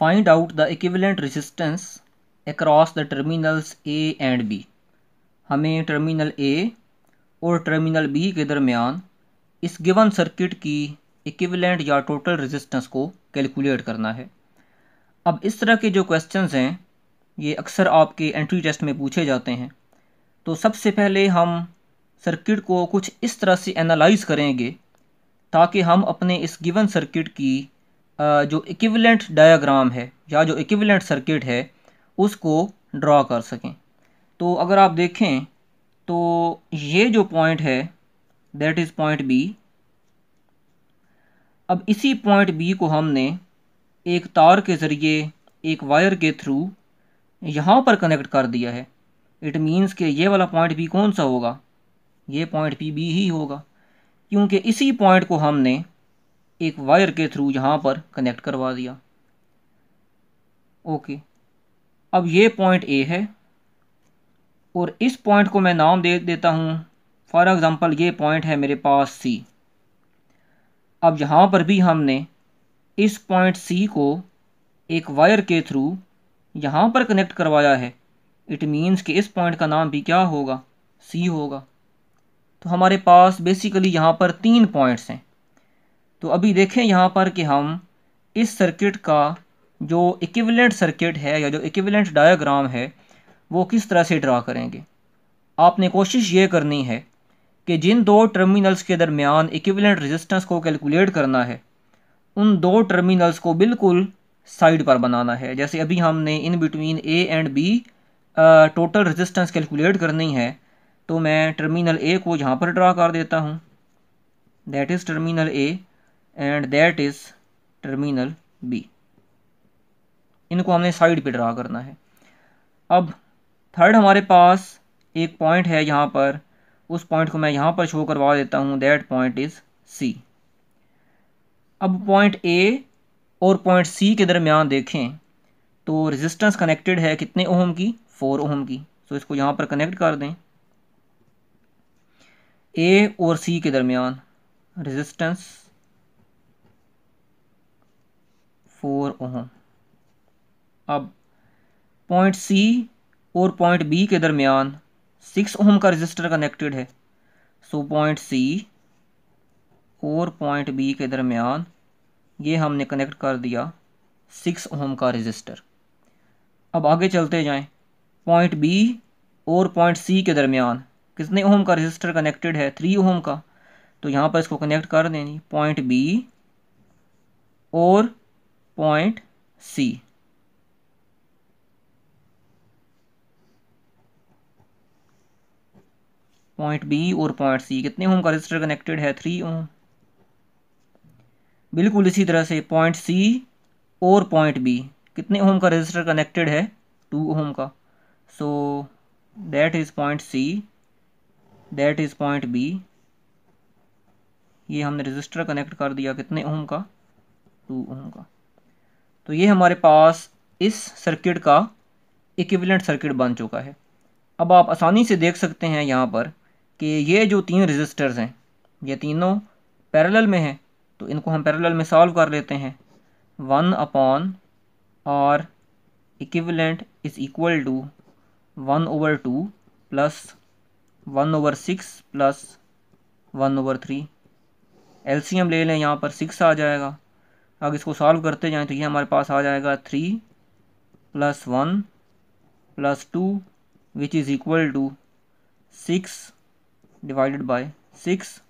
Find out the equivalent resistance across the terminals A and B. हमें terminal A और terminal B के दरमियान इस गिवन सर्किट की इक्विवेलेंट या टोटल रेजिस्टेंस को कैलकुलेट करना है अब इस तरह के जो क्वेश्चन हैं ये अक्सर आपके एंट्री टेस्ट में पूछे जाते हैं तो सबसे पहले हम सर्किट को कुछ इस तरह से एनालाइज करेंगे ताकि हम अपने इस गिवन सर्किट की जो इक्विवेलेंट डायाग्राम है या जो इक्विवेलेंट सर्किट है उसको ड्रॉ कर सकें तो अगर आप देखें तो ये जो पॉइंट है दैट इज़ पॉइंट बी अब इसी पॉइंट बी को हमने एक तार के ज़रिए एक वायर के थ्रू यहाँ पर कनेक्ट कर दिया है इट मीन्स कि ये वाला पॉइंट बी कौन सा होगा ये पॉइंट पी बी ही होगा क्योंकि इसी पॉइंट को हमने एक वायर के थ्रू यहाँ पर कनेक्ट करवा दिया ओके अब ये पॉइंट ए है और इस पॉइंट को मैं नाम दे देता हूँ फॉर एग्ज़ाम्पल ये पॉइंट है मेरे पास सी अब यहाँ पर भी हमने इस पॉइंट सी को एक वायर के थ्रू यहाँ पर कनेक्ट करवाया है इट मीन्स कि इस पॉइंट का नाम भी क्या होगा सी होगा तो हमारे पास बेसिकली यहाँ पर तीन पॉइंट्स हैं तो अभी देखें यहाँ पर कि हम इस सर्किट का जो इक्विवेलेंट सर्किट है या जो इक्विवेलेंट डायग्राम है वो किस तरह से ड्रा करेंगे आपने कोशिश ये करनी है कि जिन दो टर्मिनल्स के दरमियान इक्विवेलेंट रेजिस्टेंस को कैलकुलेट करना है उन दो टर्मिनल्स को बिल्कुल साइड पर बनाना है जैसे अभी हमने in between A and B total resistance calculate करनी है तो मैं टर्मिनल ए को यहाँ पर ड्रा कर देता हूँ that is terminal A and that is terminal B इनको हमने साइड पे ड्रा करना है अब थर्ड हमारे पास एक पॉइंट है यहाँ पर उस पॉइंट को मैं यहाँ पर शो करवा देता हूँ दैट पॉइंट इज़ सी अब पॉइंट ए और पॉइंट सी के दरमियान देखें तो रेजिस्टेंस कनेक्टेड है कितने ओहम की फोर ओहम की सो तो इसको यहाँ पर कनेक्ट कर दें ए और सी के दरमियान रेजिस्टेंस फोर ओहम अब पॉइंट सी और पॉइंट बी के दरमियान सिक्स ओहम का रजिस्टर कनेक्टेड है सो पॉइंट सी और पॉइंट बी के दरमियान ये हमने कनेक्ट कर दिया सिक्स ओहम का रजिस्टर अब आगे चलते जाएं पॉइंट बी और पॉइंट सी के दरमियान कितने ओहम का रजिस्टर कनेक्टेड है थ्री ओम का तो यहाँ पर इसको कनेक्ट कर देनी पॉइंट बी और पॉइंट सी पॉइंट बी और पॉइंट सी कितने ओम का रजिस्टर कनेक्टेड है थ्री ओम बिल्कुल इसी तरह से पॉइंट सी और पॉइंट बी कितने ओम का रजिस्टर कनेक्टेड है टू ओम का so that is point C that is point B ये हमने रजिस्टर कनेक्ट कर दिया कितने ओम का टू ओम का तो ये हमारे पास इस सर्किट का इक्विवेलेंट सर्किट बन चुका है अब आप आसानी से देख सकते हैं यहाँ पर कि ये जो तीन रजिस्टर्स हैं ये तीनों पैरेलल में हैं तो इनको हम पैरेलल में सॉल्व कर लेते हैं one upon R equivalent is equal to one over two plus one over six plus one over three LCM ले लें यहाँ पर सिक्स आ जाएगा अब इसको सॉल्व करते जाएँ तो ये हमारे पास आ जाएगा three plus one plus two which is equal to six divided by six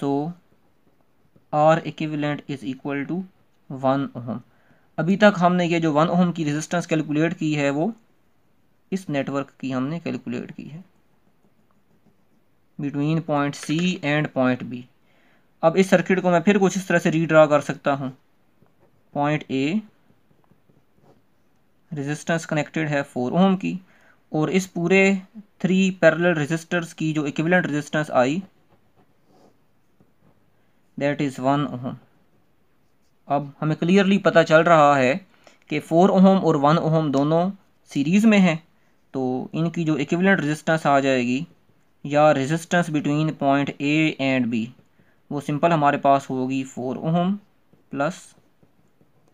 so R equivalent is equal to one ohm अभी तक हमने ये जो वन ओम की रेजिस्टेंस कैलकुलेट की है वो इस नेटवर्क की हमने कैलकुलेट की है between point C and point B अब इस सर्किट को मैं फिर कुछ इस तरह से रीड्रा कर सकता हूँ पॉइंट ए रेजिस्टेंस कनेक्टेड है फोर ओम की और इस पूरे थ्री पैरेलल रेजिस्टर्स की जो इक्विवेलेंट रेजिस्टेंस आई दैट इज़ वन ओम अब हमें क्लियरली पता चल रहा है कि फोर ओम और वन ओम दोनों सीरीज़ में हैं तो इनकी जो इक्विवेलेंट रेजिस्टेंस आ जाएगी या resistance between point A and B वो सिंपल हमारे पास होगी four ohm plus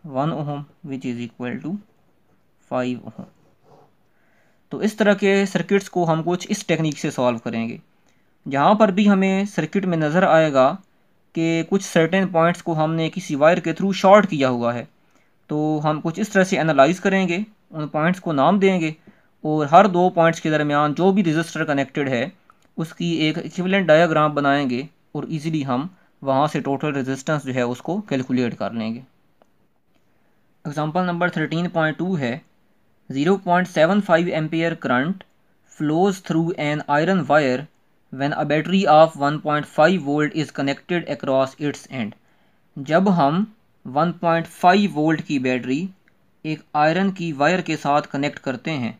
one ohm which is equal to five ohm तो इस तरह के सर्किट्स को हम कुछ इस टेक्निक से सॉल्व करेंगे जहाँ पर भी हमें सर्किट में नज़र आएगा कि कुछ सर्टेन पॉइंट्स को हमने किसी वायर के थ्रू शॉर्ट किया हुआ है तो हम कुछ इस तरह से एनालाइज करेंगे उन पॉइंट्स को नाम देंगे और हर दो पॉइंट्स के दरमियान जो भी रजिस्टर कनेक्टेड है उसकी एक इक्विवेलेंट डायग्राम बनाएंगे और इजीली हम वहाँ से टोटल रेजिस्टेंस जो है उसको कैलकुलेट कर लेंगे example number thirteen point two है zero point seven five ampere current flows through an iron wire when a battery of one point five volt is connected across its end जब हम one point five volt की battery एक iron की wire के साथ connect करते हैं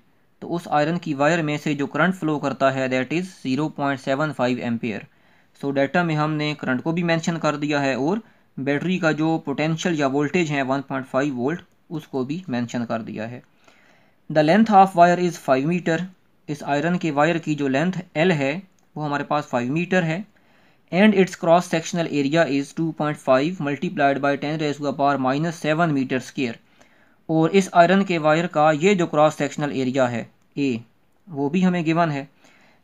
तो उस आयरन की वायर में से जो करंट फ्लो करता है that is zero point seven five ampere so data में हमने करंट को भी मैंशन कर दिया है और बैटरी का जो पोटेंशियल या वोल्टेज है 1.5 वोल्ट उसको भी मेंशन कर दिया है the length of wire is five metre इस आयरन के वायर की जो लेंथ एल है वो हमारे पास फाइव मीटर है and its cross sectional area is two point five multiplied by ten raise par power minus seven metre square और इस आयरन के वायर का ये जो क्रॉस सेक्शनल एरिया है ए वो भी हमें गिवन है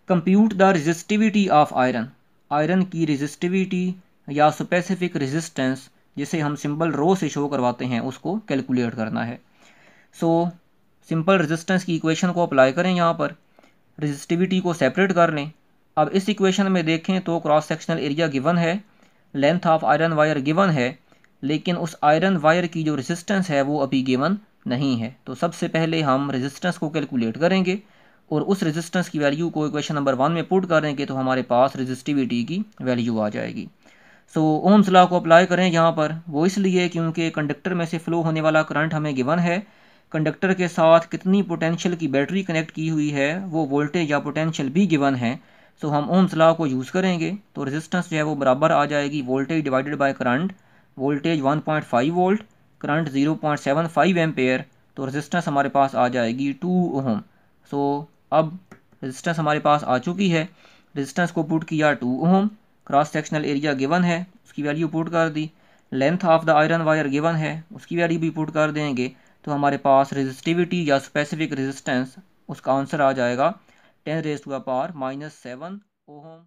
compute the resistivity of iron iron की रजिस्टिविटी या स्पेसिफिक रेजिस्टेंस जिसे हम सिंपल रो से शो करवाते हैं उसको कैलकुलेट करना है सो सिंपल रेजिस्टेंस की इक्वेशन को अप्लाई करें यहाँ पर रेजिस्टिविटी को सेपरेट कर लें अब इस इक्वेशन में देखें तो क्रॉस सेक्शनल एरिया गिवन है length of iron wire given है लेकिन उस आयरन वायर की जो रेजिस्टेंस है वो अभी गिवन नहीं है तो सबसे पहले हम रेजिस्टेंस को कैलकुलेट करेंगे और उस रेजिस्टेंस की वैल्यू को इक्वेशन नंबर वन में पुट करेंगे तो हमारे पास रेजिस्टिविटी की वैल्यू आ जाएगी सो ओम ओम्स लॉ को अप्लाई करें यहाँ पर वो इसलिए क्योंकि कंडक्टर में से फ्लो होने वाला करंट हमें गिवन है कंडक्टर के साथ कितनी पोटेंशियल की बैटरी कनेक्ट की हुई है वो वोल्टेज या पोटेंशियल भी गिवन है सो हम ओम्स लॉ को यूज़ करेंगे तो रेजिस्टेंस जो है वो बराबर आ जाएगी voltage divided by current voltage 1.5 volt current 0.75 point तो रेजिस्टेंस हमारे पास आ जाएगी टू ओम सो अब रेजिस्टेंस हमारे पास आ चुकी है रेजिस्टेंस को पुट किया two ohm cross sectional area given है उसकी वैल्यू पुट कर दी length of the iron wire given है उसकी वैल्यू भी पुट कर देंगे तो हमारे पास रेजिस्टिविटी या स्पेसिफिक रेजिस्टेंस उसका आंसर आ जाएगा ten raise to a power minus seven ohm